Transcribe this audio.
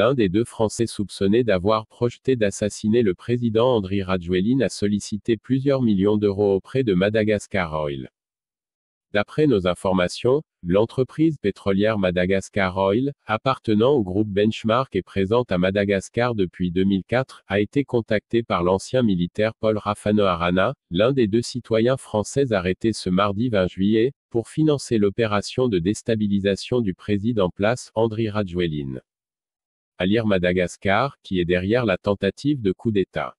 L'un des deux Français soupçonnés d'avoir projeté d'assassiner le président Andry Rajoelina a sollicité plusieurs millions d'euros auprès de Madagascar Oil. D'après nos informations, l'entreprise pétrolière Madagascar Oil, appartenant au groupe Benchmark et présente à Madagascar depuis 2004, a été contactée par l'ancien militaire Paul Rafano Arana, l'un des deux citoyens français arrêtés ce mardi 20 juillet, pour financer l'opération de déstabilisation du président en place Andry Rajoelina à lire Madagascar, qui est derrière la tentative de coup d'État.